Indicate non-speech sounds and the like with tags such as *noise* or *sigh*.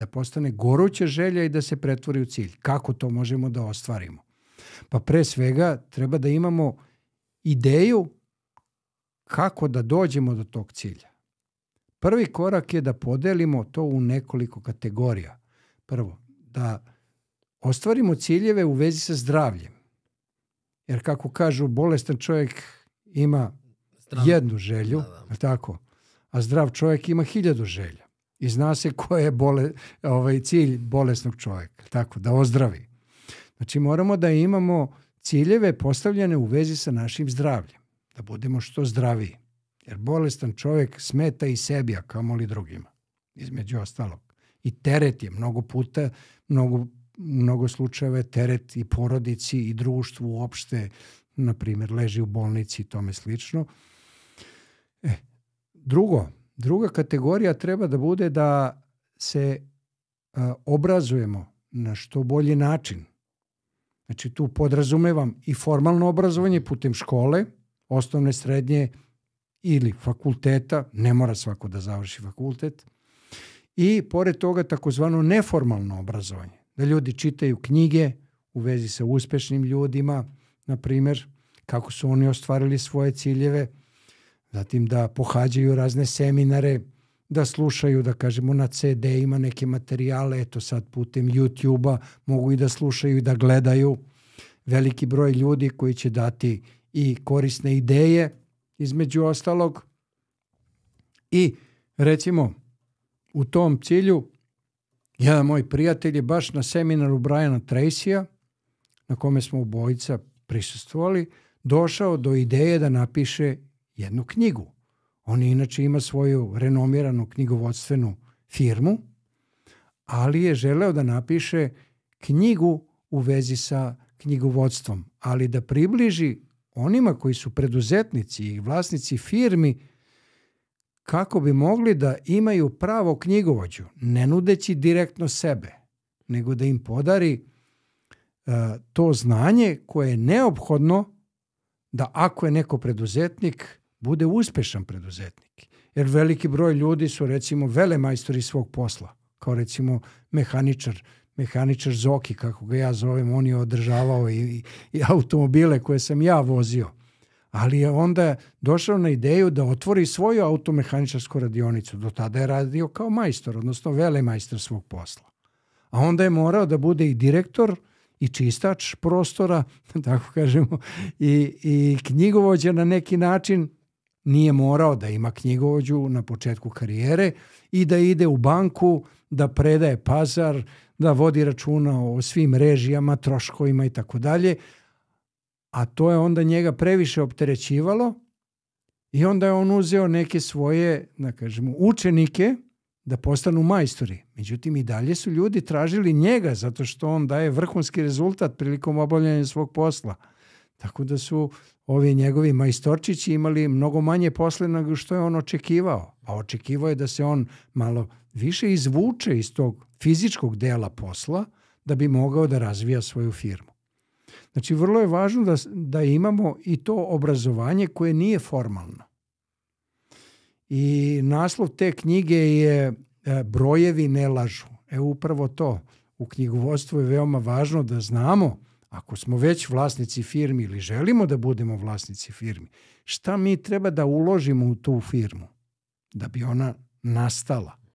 da postane goruća želja i da se pretvori u cilj. Kako to možemo da ostvarimo? Pa pre svega treba da imamo ideju kako da dođemo do tog cilja. Prvi korak je da podelimo to u nekoliko kategorija. Prvo, da ostvarimo ciljeve u vezi sa zdravljem. Jer kako kažu, bolestan čovjek ima Zdrav. jednu želju, da, da. tako? a zdrav čovjek ima hiljadu želja i zna se ko je bole, ovaj, cilj bolesnog čoveka, tako, da ozdravi. Znači moramo da imamo ciljeve postavljene u vezi sa našim zdravljem, da budemo što zdraviji. Jer bolestan čovek smeta i sebi, a li drugima, između ostalog. I teret je mnogo puta, mnogo, mnogo slučajeva teret i porodici i društvu uopšte, na primjer, leži u bolnici i tome slično. E, drugo, Druga kategorija treba da bude da se a, obrazujemo na što bolji način. Znači tu podrazumevam i formalno obrazovanje putem škole, osnovne, srednje ili fakulteta, ne mora svako da završi fakultet, i pored toga takozvano neformalno obrazovanje, da ljudi čitaju knjige u vezi sa uspešnim ljudima, na primer, kako su oni ostvarili svoje ciljeve, zatim da pohađaju razne seminare, da slušaju, da kažemo, na CD-ima neke materijale, eto sad putem YouTube-a mogu i da slušaju i da gledaju veliki broj ljudi koji će dati i korisne ideje, između ostalog. I, recimo, u tom cilju, jedan moj prijatelj je baš na seminaru Briana Tracy-a, na kome smo obojica prisustvovali, došao do ideje da napiše jednu knjigu. On inače ima svoju renomiranu knjigovodstvenu firmu, ali je želeo da napiše knjigu u vezi sa knjigovodstvom, ali da približi onima koji su preduzetnici i vlasnici firmi kako bi mogli da imaju pravo knjigovođu, ne nudeći direktno sebe, nego da im podari uh, to znanje koje je neophodno da ako je neko preduzetnik bude uspešan preduzetnik. Jer veliki broj ljudi su recimo velemajstori svog posla, kao recimo mehaničar, mehaničar Zoki, kako ga ja zovem, on je održavao i, i, i automobile koje sam ja vozio. Ali je onda došao na ideju da otvori svoju automehaničarsku radionicu. Do tada je radio kao majstor, odnosno velemajstor svog posla. A onda je morao da bude i direktor i čistač prostora, *laughs* da tako kažemo, i, i knjigovođa na neki način, nije morao da ima knjigovođu na početku karijere i da ide u banku, da predaje pazar, da vodi računa o svim režijama, troškovima i tako dalje. A to je onda njega previše opterećivalo i onda je on uzeo neke svoje, da kažemo, učenike da postanu majstori. Međutim, i dalje su ljudi tražili njega zato što on daje vrhunski rezultat prilikom obavljanja svog posla – Tako da su ovi njegovi majstorčići imali mnogo manje posle nego što je on očekivao. A očekivao je da se on malo više izvuče iz tog fizičkog dela posla da bi mogao da razvija svoju firmu. Znači, vrlo je važno da, da imamo i to obrazovanje koje nije formalno. I naslov te knjige je e, Brojevi ne lažu. E upravo to. U knjigovodstvu je veoma važno da znamo Ako smo već vlasnici firmi ili želimo da budemo vlasnici firmi, šta mi treba da uložimo u tu firmu da bi ona nastala?